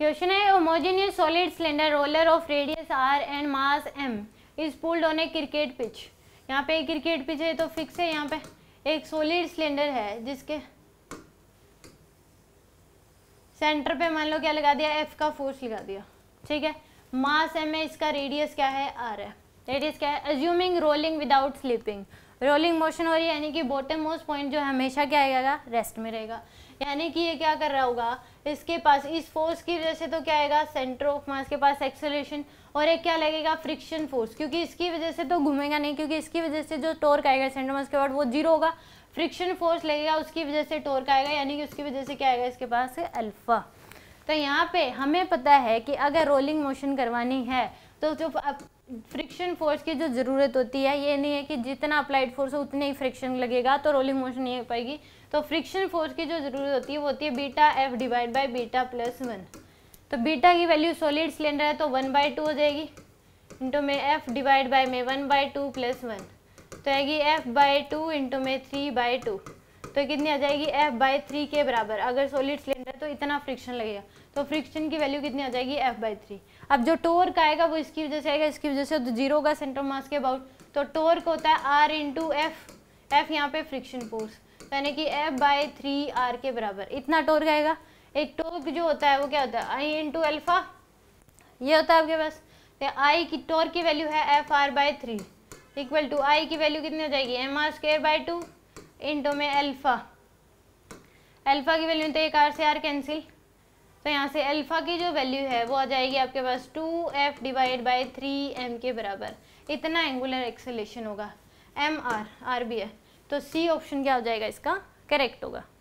question है homogeneous solid cylinder roller of radius R and mass M is pulled on a cricket pitch यहाँ पे cricket pitch है तो fix है यहाँ पे एक सॉलिड सिलेंडर है जिसके सेंटर पे मान लो क्या लगा दिया एफ का फोर्स लगा दिया ठीक है मास एम है इसका रेडियस क्या है आर है रेडियस क्या है assuming rolling without slipping rolling motion हो रही है यानी कि बॉटम मोस्ट पॉइंट जो हमेशा क्या आएगा रेस्ट में रहेगा यानी कि ये क्या कर रहा होगा इसके पास इस फोर्स की वजह से तो क्या आएगा सेंटर ऑफ मास के पास एक्सेलेशन और एक क्या लगेगा फ्रिक्शन फोर्स क्योंकि इसकी वजह से तो घूमेगा नहीं क्योंकि इसकी वजह से जो टोर्क आएगा सेंटर मास के बाद वो जीरो होगा फ्रिक्शन फोर्स लगेगा उसकी वजह से टोर्क आएगा यानी कि उसकी वजह से क्या आएगा इसके पास अल्फा तो यहाँ पे हमें पता है कि अगर रोलिंग मोशन करवानी है तो जो फ्रिक्शन फोर्स की जो ज़रूरत होती है ये नहीं है कि जितना अप्लाइड फोर्स हो उतने ही फ्रिक्शन लगेगा तो रोलिंग मोशन नहीं हो पाएगी तो फ्रिक्शन फोर्स की जो ज़रूरत होती है वो होती है beta F divide by beta plus one तो बीटा की वैल्यू सॉलिड सिलेंडर है तो वन बाई टू हो जाएगी इंटू में एफ डिवाइड बाई में one by two plus one तो आएगी एफ बाई टू इंटू में थ्री बाई टू तो कितनी आ जाएगी एफ बाई थ्री के बराबर अगर सॉलिड सिलेंडर है तो इतना फ्रिक्शन लगेगा तो फ्रिक्शन की वैल्यू कितनी आ जाएगी एफ बाई थ्री अब जो टोर्क आएगा वो इसकी वजह से आएगा इसकी वजह से तो जीरो का सेंटर मास के अबाउट तो टोर्क होता है आर इंटू एफ एफ यहाँ पे फ्रिक्शन फोर्स यानी कि एफ बाई थ्री आर के बराबर इतना टोर्क आएगा एक टोर्क जो होता है वो क्या होता है आई इंटू एल्फा ये होता है आपके पास तो आई की टोर्क की वैल्यू है F R by three equal to I की वैल्यू कितनी हो जाएगी M R square by two into में अल्फ़ा अल्फ़ा की वैल्यू तो एक आर से आर कैंसिल तो यहाँ से अल्फ़ा की जो वैल्यू है वो आ जाएगी आपके पास two F divide by three M के बराबर इतना एंगुलर एक्सेलेशन होगा एम आर आर बी है तो सी ऑप्शन क्या हो जाएगा इसका करेक्ट होगा